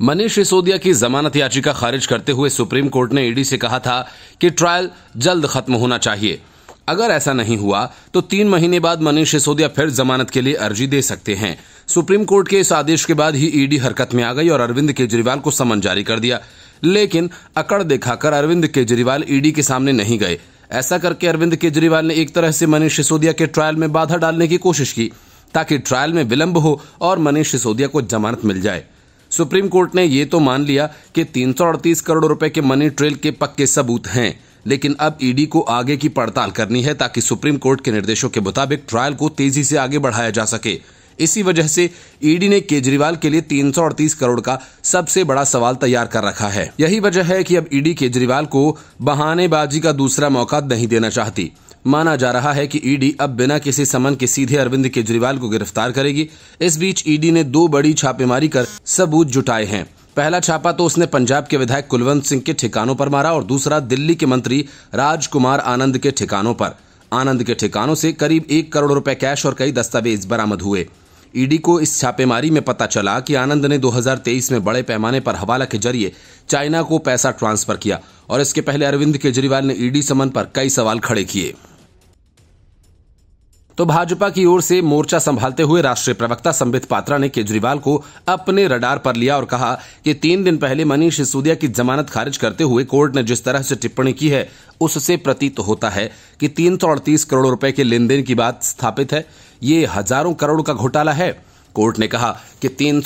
मनीष सिसोदिया की जमानत याचिका खारिज करते हुए सुप्रीम कोर्ट ने ईडी से कहा था कि ट्रायल जल्द खत्म होना चाहिए अगर ऐसा नहीं हुआ तो तीन महीने बाद मनीष सिसोदिया फिर जमानत के लिए अर्जी दे सकते हैं सुप्रीम कोर्ट के इस आदेश के बाद ही ईडी हरकत में आ गई और अरविंद केजरीवाल को समन जारी कर दिया लेकिन अकड़ दिखाकर अरविंद केजरीवाल ईडी के सामने नहीं गए ऐसा करके अरविंद केजरीवाल ने एक तरह से मनीष सिसोदिया के ट्रायल में बाधा डालने की कोशिश की ताकि ट्रायल में विलंब हो और मनीष सिसोदिया को जमानत मिल जाए सुप्रीम कोर्ट ने ये तो मान लिया कि 338 करोड़ रुपए के मनी ट्रेल के पक्के सबूत हैं लेकिन अब ईडी को आगे की पड़ताल करनी है ताकि सुप्रीम कोर्ट के निर्देशों के मुताबिक ट्रायल को तेजी से आगे बढ़ाया जा सके इसी वजह से ईडी ने केजरीवाल के लिए तीन करोड़ का सबसे बड़ा सवाल तैयार कर रखा है यही वजह है कि अब ईडी केजरीवाल को बहानेबाजी का दूसरा मौका नहीं देना चाहती माना जा रहा है कि ईडी अब बिना किसी समन के सीधे अरविंद केजरीवाल को गिरफ्तार करेगी इस बीच ईडी ने दो बड़ी छापेमारी कर सबूत जुटाए हैं पहला छापा तो उसने पंजाब के विधायक कुलवंत सिंह के ठिकानों पर मारा और दूसरा दिल्ली के मंत्री राजकुमार आनंद के ठिकानों पर आनंद के ठिकानों से करीब एक करोड़ रुपए कैश और कई दस्तावेज बरामद हुए ईडी को इस छापेमारी में पता चला कि आनंद ने 2023 में बड़े पैमाने पर हवाला के जरिए चाइना को पैसा ट्रांसफर किया और इसके पहले अरविंद केजरीवाल ने ईडी समन पर कई सवाल खड़े किए तो भाजपा की ओर से मोर्चा संभालते हुए राष्ट्रीय प्रवक्ता संबित पात्रा ने केजरीवाल को अपने रडार पर लिया और कहा कि तीन दिन पहले मनीष सिसोदिया की जमानत खारिज करते हुए कोर्ट ने जिस तरह से टिप्पणी की है उससे प्रतीत होता है कि तीन सौ अड़तीस करोड़ रुपए के लेन देन की बात स्थापित है ये हजारों करोड़ का घोटाला है कोर्ट ने कहा कि तीन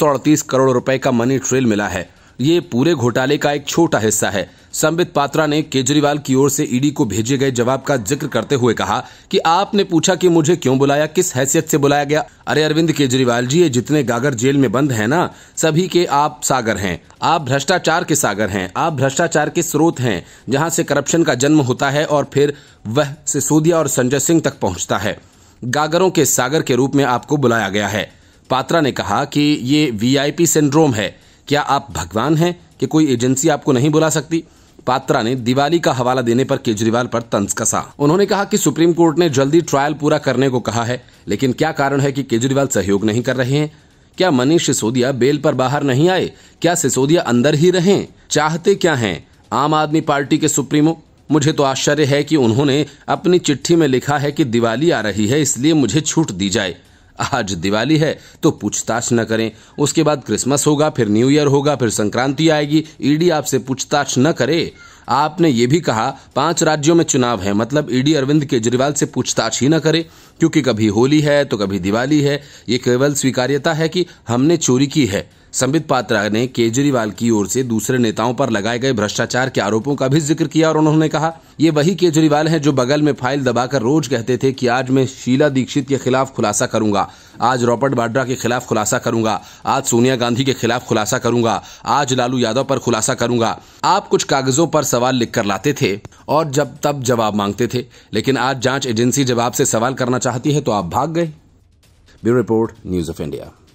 करोड़ रुपए का मनी ट्रेल मिला है ये पूरे घोटाले का एक छोटा हिस्सा है संबित पात्रा ने केजरीवाल की ओर से ईडी को भेजे गए जवाब का जिक्र करते हुए कहा कि आपने पूछा कि मुझे क्यों बुलाया किस हैसियत से बुलाया गया अरे अरविंद केजरीवाल जी ये जितने गागर जेल में बंद हैं ना सभी के आप सागर हैं आप भ्रष्टाचार के सागर हैं आप भ्रष्टाचार के स्रोत हैं जहां से करप्शन का जन्म होता है और फिर वह सिसोदिया और संजय सिंह तक पहुंचता है गागरों के सागर के रूप में आपको बुलाया गया है पात्रा ने कहा कि ये वीआईपी सिंड्रोम है क्या आप भगवान हैं कि कोई एजेंसी आपको नहीं बुला सकती पात्रा ने दिवाली का हवाला देने पर केजरीवाल पर तंज कसा उन्होंने कहा कि सुप्रीम कोर्ट ने जल्दी ट्रायल पूरा करने को कहा है लेकिन क्या कारण है कि केजरीवाल सहयोग नहीं कर रहे हैं क्या मनीष सिसोदिया बेल पर बाहर नहीं आए क्या सिसोदिया अंदर ही रहे चाहते क्या हैं आम आदमी पार्टी के सुप्रीमो मुझे तो आश्चर्य है कि उन्होंने अपनी चिट्ठी में लिखा है कि दिवाली आ रही है इसलिए मुझे छूट दी जाए आज दिवाली है तो पूछताछ न करें उसके बाद क्रिसमस होगा फिर न्यू ईयर होगा फिर संक्रांति आएगी ईडी आपसे पूछताछ न करे आपने ये भी कहा पांच राज्यों में चुनाव है मतलब ईडी अरविंद केजरीवाल से पूछताछ ही न करे क्योंकि कभी होली है तो कभी दिवाली है ये केवल स्वीकार्यता है कि हमने चोरी की है संबित पात्रा ने केजरीवाल की ओर से दूसरे नेताओं पर लगाए गए भ्रष्टाचार के आरोपों का भी जिक्र किया और उन्होंने कहा ये वही केजरीवाल हैं जो बगल में फाइल दबाकर रोज कहते थे कि आज मैं शीला दीक्षित के खिलाफ खुलासा करूंगा आज रॉबर्ट वाड्रा के खिलाफ खुलासा करूंगा आज सोनिया गांधी के खिलाफ खुलासा करूंगा आज लालू यादव पर खुलासा करूंगा आप कुछ कागजों पर सवाल लिख कर लाते थे और जब तब जवाब मांगते थे लेकिन आज जांच एजेंसी जब आपसे सवाल करना चाहती है तो आप भाग गए bureau report news of India